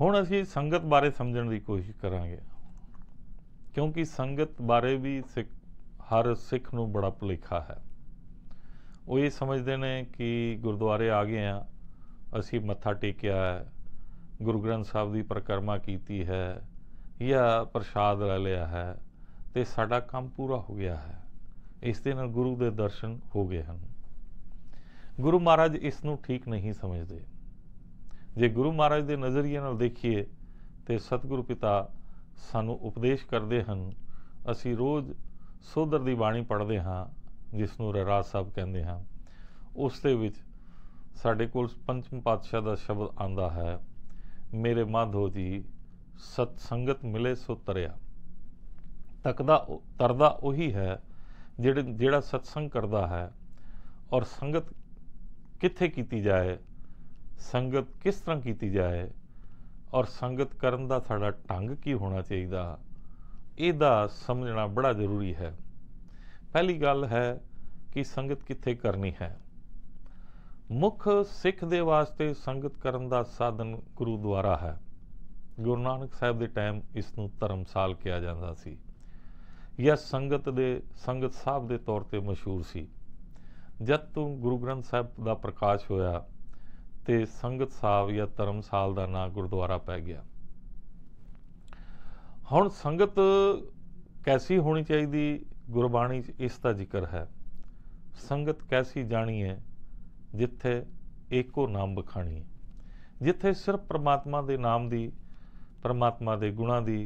ਹੁਣ ਅਸੀਂ ਸੰਗਤ ਬਾਰੇ ਸਮਝਣ ਦੀ ਕੋਸ਼ਿਸ਼ ਕਰਾਂਗੇ ਕਿਉਂਕਿ ਸੰਗਤ ਬਾਰੇ ਵੀ ਸਿੱਖ ਹਰ ਸਿੱਖ ਨੂੰ ਬੜਾ ਭੁਲੇਖਾ ਹੈ ਉਹ ਇਹ ਸਮਝਦੇ ਨੇ ਕਿ ਗੁਰਦੁਆਰੇ ਆ ਗਏ ਆ ਅਸੀਂ ਮੱਥਾ ਟੇਕਿਆ ਹੈ ਗੁਰੂ ਗ੍ਰੰਥ ਸਾਹਿਬ ਦੀ ਪ੍ਰਕਰਮਾ ਕੀਤੀ ਹੈ ਜਾਂ ਪ੍ਰਸ਼ਾਦ ਲੈ ਲਿਆ ਹੈ ਤੇ ਸਾਡਾ ਕੰਮ ਪੂਰਾ ਹੋ ਗਿਆ ਹੈ ਇਸ ਦੇ ਨਾਲ ਗੁਰੂ ਦੇ ਦਰਸ਼ਨ ਹੋ ਗਏ ਹਨ ਗੁਰੂ ਮਹਾਰਾਜ ਇਸ ਨੂੰ ਠੀਕ ਨਹੀਂ ਸਮਝਦੇ ਜੇ ਗੁਰੂ ਮਹਾਰਾਜ ਦੇ ਨਜ਼ਰੀਏ ਨਾਲ ਦੇਖੀਏ ਤੇ ਸਤਿਗੁਰੂ ਪਿਤਾ ਸਾਨੂੰ ਉਪਦੇਸ਼ ਕਰਦੇ ਹਨ ਅਸੀਂ ਰੋਜ਼ ਸੋਧਰ ਦੀ ਬਾਣੀ ਪੜ੍ਹਦੇ ਹਾਂ ਜਿਸ ਨੂੰ ਰਰਾਜ ਸਾਹਿਬ ਕਹਿੰਦੇ ਹਾਂ ਉਸ ਦੇ ਵਿੱਚ ਸਾਡੇ ਕੋਲ ਪੰਚਮ ਪਾਤਸ਼ਾਹ ਦਾ ਸ਼ਬਦ ਆਂਦਾ ਹੈ ਮੇਰੇ ਮਾਧੋ ਜੀ ਸਤ ਸੰਗਤ ਮਿਲੇ ਸੋ ਤਰਿਆ ਤਕਦਾ ਤਰਦਾ ਉਹੀ ਹੈ ਜਿਹੜਾ ਜਿਹੜਾ ਸਤਸੰਗ ਕਰਦਾ ਹੈ ਔਰ ਸੰਗਤ ਕਿੱਥੇ ਕੀਤੀ ਜਾਏ ਸੰਗਤ ਕਿਸ ਤਰ੍ਹਾਂ ਕੀਤੀ ਜਾਏ ਔਰ ਸੰਗਤ ਕਰਨ ਦਾ ਸਾਡਾ ਢੰਗ ਕੀ ਹੋਣਾ ਚਾਹੀਦਾ ਇਹਦਾ ਸਮਝਣਾ ਬੜਾ ਜ਼ਰੂਰੀ ਹੈ ਪਹਿਲੀ ਗੱਲ ਹੈ ਕਿ ਸੰਗਤ ਕਿੱਥੇ ਕਰਨੀ ਹੈ ਮੁੱਖ ਸਿੱਖ ਦੇ ਵਾਸਤੇ ਸੰਗਤ ਕਰਨ ਦਾ ਸਾਧਨ ਗੁਰੂ ਦੁਆਰਾ ਹੈ ਗੁਰੂ ਨਾਨਕ ਸਾਹਿਬ ਦੇ ਟਾਈਮ ਇਸ ਨੂੰ ਧਰਮਸਾਲ ਕਿਹਾ ਜਾਂਦਾ ਸੀ ਇਹ ਸੰਗਤ ਦੇ ਸੰਗਤ ਸਾਹਿਬ ਦੇ ਤੌਰ ਤੇ ਮਸ਼ਹੂਰ ਸੀ ਜਦ ਤੋਂ ਗੁਰੂ ਗ੍ਰੰਥ ਸਾਹਿਬ ਦਾ ਪ੍ਰਕਾਸ਼ ਹੋਇਆ ਤੇ ਸੰਗਤ ਸਾਹਿਬ ਜਾਂ ਧਰਮਸਾਲ ਦਾ ਨਾਂ ਗੁਰਦੁਆਰਾ ਪੈ ਗਿਆ ਹੁਣ ਸੰਗਤ ਕੈਸੀ ਹੋਣੀ ਚਾਹੀਦੀ ਗੁਰਬਾਣੀ 'ਚ ਇਸ ਦਾ ਜ਼ਿਕਰ ਹੈ ਸੰਗਤ ਕੈਸੀ ਜਾਣੀ ਹੈ ਜਿੱਥੇ ਏਕੋ ਨਾਮ ਬਖਾਣੀ ਜਿੱਥੇ ਸਿਰਫ ਪ੍ਰਮਾਤਮਾ ਦੇ ਨਾਮ ਦੀ ਪ੍ਰਮਾਤਮਾ ਦੇ ਗੁਣਾਂ ਦੀ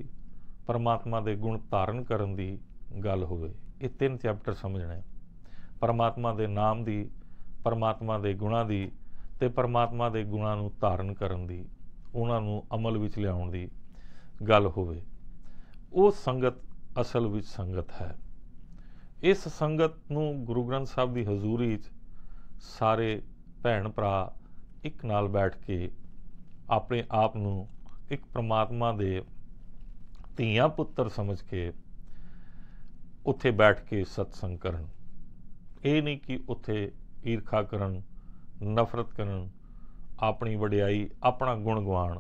ਪ੍ਰਮਾਤਮਾ ਦੇ ਗੁਣ ਧਾਰਨ ਕਰਨ ਦੀ ਗੱਲ ਹੋਵੇ ਇਹ ਤਿੰਨ ਚੈਪਟਰ ਸਮਝਣੇ ਪਰਮਾਤਮਾ ਦੇ ਨਾਮ ਦੀ ਪਰਮਾਤਮਾ ਦੇ ਗੁਣਾਂ ਦੀ ਤੇ ਪਰਮਾਤਮਾ ਦੇ ਗੁਣਾਂ ਨੂੰ ਧਾਰਨ ਕਰਨ ਦੀ ਉਹਨਾਂ ਨੂੰ ਅਮਲ ਵਿੱਚ ਲਿਆਉਣ ਦੀ ਗੱਲ ਹੋਵੇ ਉਹ ਸੰਗਤ ਅਸਲ ਵਿੱਚ ਸੰਗਤ ਹੈ ਇਸ ਸੰਗਤ ਨੂੰ ਗੁਰੂ ਗ੍ਰੰਥ ਸਾਹਿਬ ਦੀ ਹਜ਼ੂਰੀ ਵਿੱਚ ਸਾਰੇ ਭੈਣ ਭਰਾ ਇੱਕ ਨਾਲ ਬੈਠ ਕੇ ਆਪਣੇ ਆਪ ਨੂੰ ਇੱਕ ਪ੍ਰਮਾਤਮਾ ਦੇ ਧੀਆ ਪੁੱਤਰ ਸਮਝ ਕੇ ਉੱਥੇ ਬੈਠ ਕੇ ਸਤਸੰਗ ਕਰਨ ਇਹ ਨਹੀਂ ਕਿ ਉੱਥੇ ਈਰਖਾ ਕਰਨ ਨਫ਼ਰਤ ਕਰਨ ਆਪਣੀ ਵਡਿਆਈ ਆਪਣਾ ਗੁਣ ਗਵਾਣ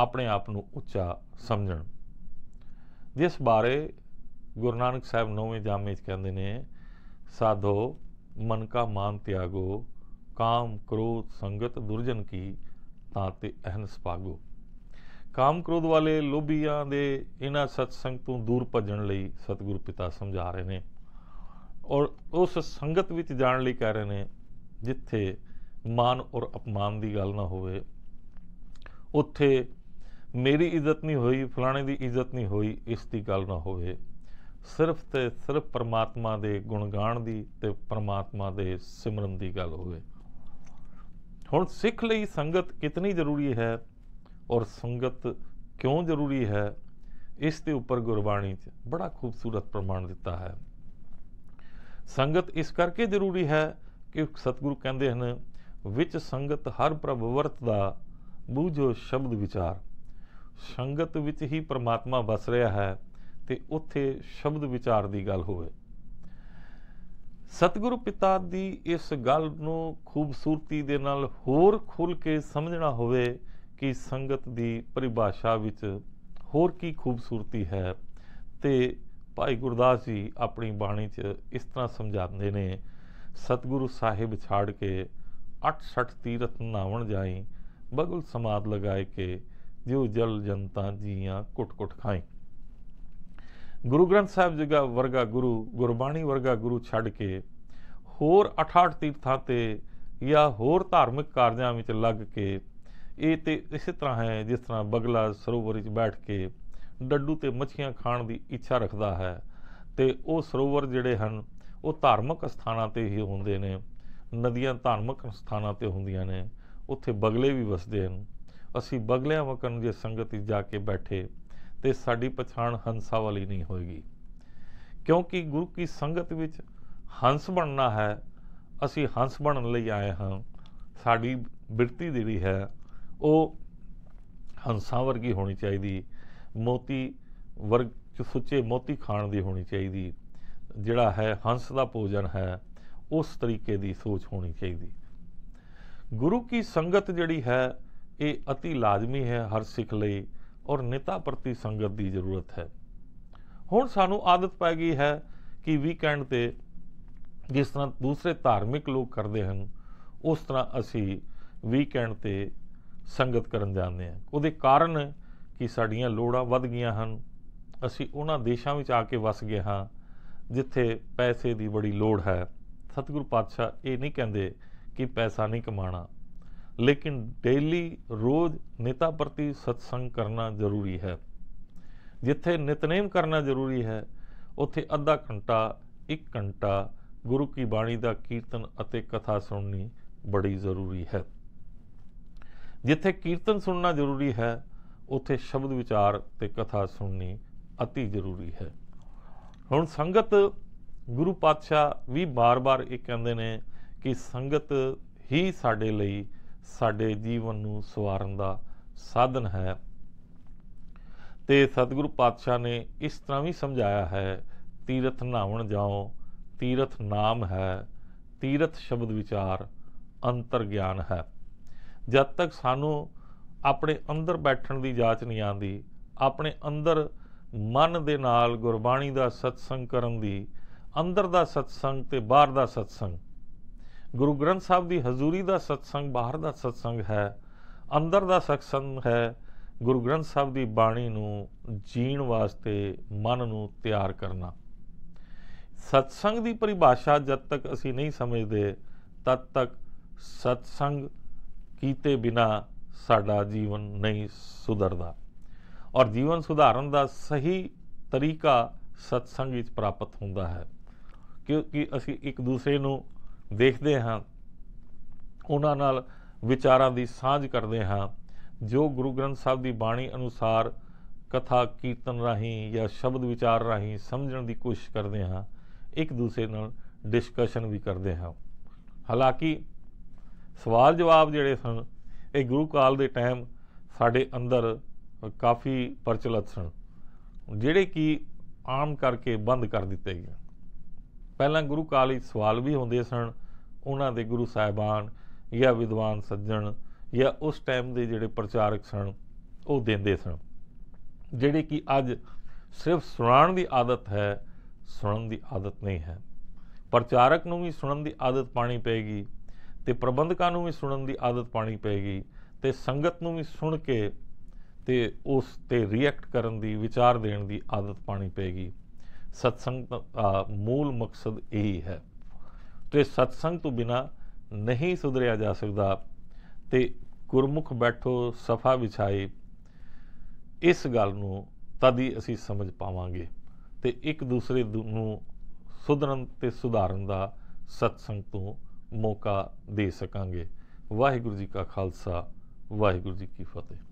ਆਪਣੇ ਆਪ ਨੂੰ ਉੱਚਾ ਸਮਝਣ ਜਿਸ ਬਾਰੇ ਗੁਰੂ ਨਾਨਕ ਸਾਹਿਬ ਨੌਵੇਂ ਜਾਮੇ ਚ ਕਹਿੰਦੇ ਨੇ ਸਾਧੋ ਮਨ ਕਾ ਮਾਨ ਤਿਆਗੋ ਕਾਮ ਕ੍ਰੋਧ ਸੰਗਤ ਦੁਰਜਨ ਕੀ ਤਾਤੇ ਅਹੰਸ ਅਹਨਸ ਪਾਗੋ ਕਾਮ ਕ੍ਰੋਧ ਵਾਲੇ ਲੋਭੀਆਂ ਦੇ ਇਹਨਾਂ ਸਤਸੰਗ ਤੋਂ ਦੂਰ ਭੱਜਣ ਲਈ ਸਤਿਗੁਰੂ ਪਿਤਾ ਸਮਝਾ ਰਹੇ ਨੇ ਔਰ ਉਸ ਸੰਗਤ ਵਿੱਚ ਜਾਣ ਲਈ ਕਹਿ ਰਹੇ ਨੇ ਜਿੱਥੇ ਮਾਨ ਔਰ ਅਪਮਾਨ ਦੀ ਗੱਲ ਨਾ ਹੋਵੇ ਉੱਥੇ ਮੇਰੀ ਇੱਜ਼ਤ ਨਹੀਂ ਹੋਈ ਫਲਾਣੇ ਦੀ ਇੱਜ਼ਤ ਨਹੀਂ ਹੋਈ ਇਸ ਦੀ ਗੱਲ ਨਾ ਹੋਵੇ ਸਿਰਫ ਤੇ ਸਿਰਫ ਪਰਮਾਤਮਾ ਦੇ ਗਾਣ ਦੀ ਤੇ ਪਰਮਾਤਮਾ ਦੇ ਸਿਮਰਨ ਦੀ ਗੱਲ ਹੋਵੇ ਹੁਣ ਸਿੱਖ ਲਈ ਸੰਗਤ ਕਿਤਨੀ ਜ਼ਰੂਰੀ ਹੈ ਔਰ ਸੰਗਤ ਕਿਉਂ ਜ਼ਰੂਰੀ ਹੈ ਇਸ ਦੇ ਉੱਪਰ ਗੁਰਬਾਣੀ 'ਚ ਬੜਾ ਖੂਬਸੂਰਤ ਪ੍ਰਮਾਣ ਦਿੱਤਾ ਹੈ ਸੰਗਤ ਇਸ ਕਰਕੇ ਜ਼ਰੂਰੀ ਹੈ ਕਿ ਸਤਿਗੁਰੂ ਕਹਿੰਦੇ ਹਨ ਵਿੱਚ ਸੰਗਤ ਹਰ ਪ੍ਰਭ ਵਰਤਦਾ ਬੂਝੋ ਸ਼ਬਦ ਵਿਚਾਰ ਸੰਗਤ ਵਿੱਚ ਹੀ ਪ੍ਰਮਾਤਮਾ ਵਸ ਰਿਹਾ ਹੈ ਤੇ ਉੱਥੇ ਸ਼ਬਦ ਵਿਚਾਰ ਦੀ ਗੱਲ ਹੋਵੇ ਸਤਿਗੁਰੂ ਪਿਤਾ ਦੀ ਇਸ ਗੱਲ ਨੂੰ ਖੂਬਸੂਰਤੀ ਦੇ ਨਾਲ ਹੋਰ ਖੁੱਲ ਕੇ ਸਮਝਣਾ ਹੋਵੇ ਕਿ ਸੰਗਤ ਦੀ ਪਰਿਭਾਸ਼ਾ ਵਿੱਚ ਹੋਰ ਕੀ ਖੂਬਸੂਰਤੀ ਹੈ ਤੇ ਭਾਈ ਗੁਰਦਾਸ ਜੀ ਆਪਣੀ ਬਾਣੀ 'ਚ ਇਸ ਤਰ੍ਹਾਂ ਸਮਝਾਉਂਦੇ ਨੇ ਸਤਿਗੁਰੂ ਸਾਹਿਬ ਛਾੜ ਕੇ अठसठ तीरथ ਨਾਵਣ जाई ਬਗਲ ਸਮਾਦ ਲਗਾਏ ਕੇ ਜਿਉ ਜਲ ਜਨਤਾ ਜੀਆਂ ਕੁੱਟ-ਕੁੱਟ ਖਾਈ ਗੁਰੂ ਗ੍ਰੰਥ ਸਾਹਿਬ ਜਿਗਾ ਵਰਗਾ ਗੁਰੂ ਗੁਰਬਾਣੀ ਵਰਗਾ ਗੁਰੂ ਛੱਡ ਕੇ ਹੋਰ 68 ਤੀਰਥਾਂ ਤੇ ਜਾਂ ਹੋਰ ਧਾਰਮਿਕ ਕਾਰਜਾਂ ਵਿੱਚ ਲੱਗ ਕੇ ਇਹ ਤੇ ਇਸੇ ਤਰ੍ਹਾਂ ਹੈ ਜਿਸ ਤਰ੍ਹਾਂ ਬਗਲਾ ਸਰੋਵਰ ਵਿੱਚ ਬੈਠ ਕੇ ਡੱਡੂ ਤੇ ਮੱਛੀਆਂ ਖਾਣ ਦੀ ਇੱਛਾ ਰੱਖਦਾ ਹੈ ਤੇ ਉਹ ਸਰੋਵਰ ਜਿਹੜੇ ਹਨ ਉਹ ਧਾਰਮਿਕ ਸਥਾਨਾਂ ਤੇ ਹੀ ਹੁੰਦੇ ਨੇ ਨਦੀਆਂ ਧਾਰਮਿਕ ਸਥਾਨਾਂ ਤੇ ਹੁੰਦੀਆਂ ਨੇ ਉੱਥੇ ਬਗਲੇ ਵੀ ਵਸਦੇ ਹਨ ਅਸੀਂ ਬਗਲਿਆਂ ਵਕਣ ਜੇ ਸੰਗਤ ਵਿੱਚ ਜਾ ਕੇ ਬੈਠੇ ਤੇ ਸਾਡੀ ਪਛਾਣ ਹੰਸਾ ਵਾਲੀ ਨਹੀਂ ਹੋਏਗੀ ਕਿਉਂਕਿ ਗੁਰੂ ਕੀ ਸੰਗਤ ਵਿੱਚ ਹੰਸ ਬਣਨਾ ਹੈ ਅਸੀਂ ਹੰਸ ਬਣਨ ਲਈ ਆਏ ਹਾਂ ਸਾਡੀ ਬਿਰਤੀ ਜਿਹੜੀ ਹੈ ਉਹ ਹੰਸਾਂ ਵਰਗੀ ਹੋਣੀ ਚਾਹੀਦੀ ਮੋਤੀ ਵਰਗ ਸੁੱਚੇ ਮੋਤੀ ਖਾਣ ਦੀ ਹੋਣੀ ਚਾਹੀਦੀ ਜਿਹੜਾ ਹੈ ਹੰਸ ਦਾ ਭੋਜਨ ਹੈ ਉਸ ਤਰੀਕੇ ਦੀ ਸੋਚ ਹੋਣੀ ਚਾਹੀਦੀ ਗੁਰੂ ਕੀ ਸੰਗਤ ਜਿਹੜੀ ਹੈ ਇਹ অতি ਲਾਜ਼ਮੀ ਹੈ ਹਰ ਸਿੱਖ ਲਈ ਔਰ ਨਿਤਾ ਪ੍ਰਤੀ ਸੰਗਤ ਦੀ ਜ਼ਰੂਰਤ ਹੈ ਹੁਣ ਸਾਨੂੰ ਆਦਤ ਪੈ ਗਈ ਹੈ ਕਿ ਵੀਕਐਂਡ ਤੇ ਜਿਸ ਤਰ੍ਹਾਂ ਦੂਸਰੇ ਧਾਰਮਿਕ ਲੋਕ ਕਰਦੇ ਹਨ ਉਸ ਤਰ੍ਹਾਂ ਅਸੀਂ ਵੀਕਐਂਡ ਤੇ ਸੰਗਤ ਕਰਨ ਜਾਂਦੇ ਹਾਂ ਉਹਦੇ ਕਾਰਨ ਕਿ ਸਾਡੀਆਂ ਲੋੜਾਂ ਵੱਧ ਗਈਆਂ ਹਨ ਅਸੀਂ ਉਹਨਾਂ ਦੇਸ਼ਾਂ ਵਿੱਚ ਆ ਕੇ ਵਸ ਗਏ ਹਾਂ ਜਿੱਥੇ ਪੈਸੇ ਦੀ ਬੜੀ ਲੋੜ ਹੈ ਸਤਿਗੁਰੂ ਪਾਤਸ਼ਾਹ ਇਹ ਨਹੀਂ ਕਹਿੰਦੇ ਕਿ ਪੈਸਾ ਨਹੀਂ ਕਮਾਣਾ ਲੇਕਿਨ ਡੇਲੀ ਰੋਜ਼ ਨਿਤਾ ਪ੍ਰਤੀ ਸਤਸੰਗ ਕਰਨਾ ਜ਼ਰੂਰੀ ਹੈ ਜਿੱਥੇ ਨਿਤਨੇਮ ਕਰਨਾ ਜ਼ਰੂਰੀ ਹੈ ਉੱਥੇ ਅੱਧਾ ਘੰਟਾ 1 ਘੰਟਾ ਗੁਰੂ ਕੀ ਬਾਣੀ ਦਾ ਕੀਰਤਨ ਅਤੇ ਕਥਾ ਸੁਣਨੀ ਬੜੀ ਜ਼ਰੂਰੀ ਹੈ ਜਿੱਥੇ ਕੀਰਤਨ ਸੁਣਨਾ ਜ਼ਰੂਰੀ ਹੈ ਉੱਥੇ ਸ਼ਬਦ ਵਿਚਾਰ ਤੇ ਕਥਾ ਸੁਣਨੀ ਅਤੀ ਜ਼ਰੂਰੀ ਹੈ ਹੁਣ ਸੰਗਤ ਗੁਰੂ ਪਾਤਸ਼ਾਹ ਵੀ ਬਾਰ-ਬਾਰ ਇਹ ਕਹਿੰਦੇ ਨੇ ਕਿ ਸੰਗਤ ਹੀ ਸਾਡੇ ਲਈ ਸਾਡੇ ਜੀਵਨ ਨੂੰ ਸਵਾਰਨ ਦਾ ਸਾਧਨ ਹੈ ਤੇ ਸਤਿਗੁਰੂ ਪਾਤਸ਼ਾਹ ਨੇ ਇਸ ਤਰ੍ਹਾਂ ਵੀ ਸਮਝਾਇਆ ਹੈ ਤੀਰਥ ਨਾਵਣ ਜਾਓ ਤੀਰਥ ਨਾਮ ਹੈ ਤੀਰਥ ਸ਼ਬਦ ਵਿਚਾਰ ਅੰਤਰ ਗਿਆਨ ਹੈ ਜਦ ਤੱਕ ਸਾਨੂੰ ਆਪਣੇ ਅੰਦਰ ਬੈਠਣ ਦੀ ਜਾਂਚ ਨਹੀਂ ਆਂਦੀ ਆਪਣੇ ਅੰਦਰ ਮਨ ਦੇ ਨਾਲ ਗੁਰਬਾਣੀ ਦਾ ਸਤਸੰਗ ਕਰਨ ਦੀ ਅੰਦਰ ਦਾ ਸਤਸੰਗ ਤੇ ਬਾਹਰ ਦਾ ਸਤਸੰਗ ਗੁਰੂ ਗ੍ਰੰਥ ਸਾਹਿਬ ਦੀ ਹਜ਼ੂਰੀ ਦਾ ਸਤਸੰਗ ਬਾਹਰ ਦਾ ਸਤਸੰਗ ਹੈ ਅੰਦਰ ਦਾ ਸਤਸੰਗ ਹੈ ਗੁਰੂ ਗ੍ਰੰਥ ਸਾਹਿਬ ਦੀ ਬਾਣੀ ਨੂੰ ਜੀਣ ਵਾਸਤੇ ਮਨ ਨੂੰ ਤਿਆਰ ਕਰਨਾ ਸਤਸੰਗ ਦੀ ਪਰਿਭਾਸ਼ਾ ਜਦ ਤੱਕ ਅਸੀਂ ਨਹੀਂ ਸਮਝਦੇ ਤਦ ਤੱਕ ਸਤਸੰਗ ਕੀਤੇ ਬਿਨਾ ਸਾਡਾ ਜੀਵਨ ਨਹੀਂ ਸੁਧਰਦਾ ਔਰ ਜੀਵਨ ਸੁਧਾਰਨ ਦਾ ਸਹੀ ਤਰੀਕਾ ਸਤਸੰਗ ਵਿੱਚ ਪ੍ਰਾਪਤ ਹੁੰਦਾ ਹੈ ਕਿਉਂਕਿ ਅਸੀਂ ਇੱਕ ਦੂਸਰੇ ਨੂੰ ਦੇਖਦੇ ਹਾਂ ਉਹਨਾਂ ਨਾਲ ਵਿਚਾਰਾਂ ਦੀ ਸਾਂਝ ਕਰਦੇ ਹਾਂ ਜੋ ਗੁਰੂ ਗ੍ਰੰਥ ਸਾਹਿਬ ਦੀ ਬਾਣੀ ਅਨੁਸਾਰ ਕਥਾ ਕੀਰਤਨ ਰਾਹੀਂ ਜਾਂ ਸ਼ਬਦ ਵਿਚਾਰ ਰਾਹੀਂ ਸਮਝਣ ਦੀ ਕੋਸ਼ਿਸ਼ ਕਰਦੇ ਹਾਂ ਇੱਕ ਦੂਸਰੇ ਨਾਲ ਡਿਸਕਸ਼ਨ ਵੀ ਕਰਦੇ ਹਾਂ ਹਾਲਾਂਕਿ ਸਵਾਲ ਜਵਾਬ ਜਿਹੜੇ ਸਨ ਇਹ ਗੁਰੂ ਕਾਲ ਦੇ ਟਾਈਮ ਸਾਡੇ ਅੰਦਰ ਕਾਫੀ ਪ੍ਰਚਲਿਤ ਸਨ ਜਿਹੜੇ ਕਿ ਆਮ ਕਰਕੇ ਬੰਦ ਕਰ ਦਿੱਤੇ ਗਏ ਪਹਿਲਾਂ ਗੁਰੂ ਕਾਲ ਵਿੱਚ ਸਵਾਲ ਵੀ ਹੁੰਦੇ ਸਨ ਉਹਨਾਂ ਦੇ ਗੁਰੂ ਸਾਹਿਬਾਨ ਜਾਂ ਵਿਦਵਾਨ ਸੱਜਣ ਜਾਂ ਉਸ ਟਾਈਮ ਦੇ ਜਿਹੜੇ ਪ੍ਰਚਾਰਕ ਸਨ ਉਹ ਦਿੰਦੇ ਸਨ ਜਿਹੜੇ ਕਿ ਅੱਜ ਸਿਰਫ ਸੁਣਾਉਣ ਦੀ ਆਦਤ ਹੈ ਸੁਣਨ ਦੀ ਆਦਤ ਨਹੀਂ ਹੈ ਪ੍ਰਚਾਰਕ ਨੂੰ ਵੀ ਸੁਣਨ ਦੀ ਆਦਤ ਪਾਣੀ ਪੈਗੀ ਤੇ ਪ੍ਰਬੰਧਕਾਂ ਨੂੰ ਵੀ ਸੁਣਨ ਦੀ ਆਦਤ ਪਾਣੀ ਪੈਗੀ ਤੇ ਸੰਗਤ ਨੂੰ ਵੀ ਸੁਣ ਕੇ ਤੇ ਉਸ ਤੇ ਰਿਐਕਟ ਕਰਨ ਦੀ ਵਿਚਾਰ ਦੇਣ ਦੀ ਆਦਤ ਪਾਣੀ ਪੈਗੀ ਸਤਸੰਗ ਦਾ ਮੂਲ ਮਕਸਦ ਇਹੀ ਹੈ ਤੇ ਸਤਸੰਗ ਤੋਂ ਬਿਨਾ ਨਹੀਂ ਸੁਧਰਿਆ ਜਾ ਸਕਦਾ ਤੇ ਗੁਰਮੁਖ ਬੈਠੋ ਸਫਾ ਵਿਛਾਈ ਇਸ ਗੱਲ ਨੂੰ ਤਦ ਹੀ ਅਸੀਂ ਸਮਝ ਪਾਵਾਂਗੇ ਤੇ ਇੱਕ ਦੂਸਰੇ ਨੂੰ ਸੁਧਰਨ ਤੇ ਸੁਧਾਰਨ ਦਾ ਸਤਸੰਗ ਤੋਂ ਮੌਕਾ ਦੇ ਸਕਾਂਗੇ ਵਾਹਿਗੁਰੂ ਜੀ ਕਾ ਖਾਲਸਾ ਵਾਹਿਗੁਰੂ ਜੀ ਕੀ ਫਤਿਹ